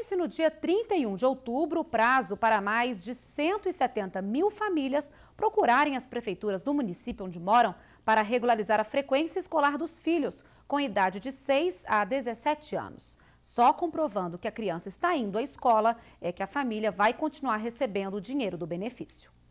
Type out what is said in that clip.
vence no dia 31 de outubro o prazo para mais de 170 mil famílias procurarem as prefeituras do município onde moram para regularizar a frequência escolar dos filhos, com idade de 6 a 17 anos. Só comprovando que a criança está indo à escola é que a família vai continuar recebendo o dinheiro do benefício.